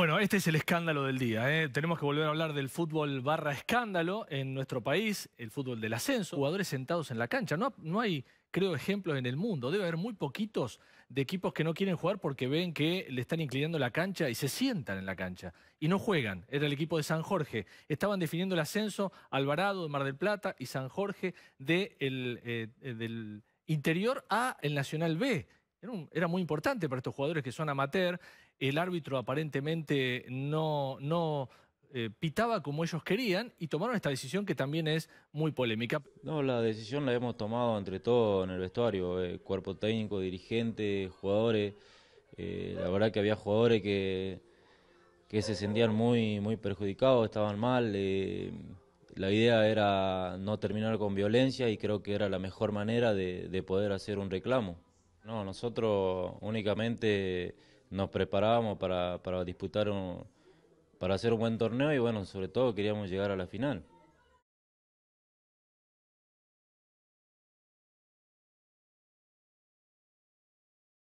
Bueno, este es el escándalo del día. ¿eh? Tenemos que volver a hablar del fútbol barra escándalo en nuestro país, el fútbol del ascenso, jugadores sentados en la cancha. No, hay, creo, ejemplos en el mundo. Debe haber muy poquitos de equipos que no quieren jugar porque ven que le están inclinando la cancha y se sientan en la cancha. Y no juegan. Era el equipo de San Jorge. Estaban definiendo el ascenso Alvarado de Mar del Plata y San Jorge eh, eh, del interior a el Nacional B era, muy importante para estos jugadores que son amateur. El árbitro aparentemente no, eh, pitaba como ellos querían y tomaron esta decisión que también es muy polémica. No, la decisión la hemos tomado entre todos en el vestuario, eh, cuerpo técnico, dirigente, jugadores. Eh, la verdad que había jugadores que, que se sentían muy, muy perjudicados, estaban mal. la idea era no terminar con violencia y creo que era la mejor manera de poder hacer un reclamo. No, nosotros únicamente nos preparábamos para, disputar, un, para hacer un buen torneo y bueno, sobre todo queríamos llegar a la final.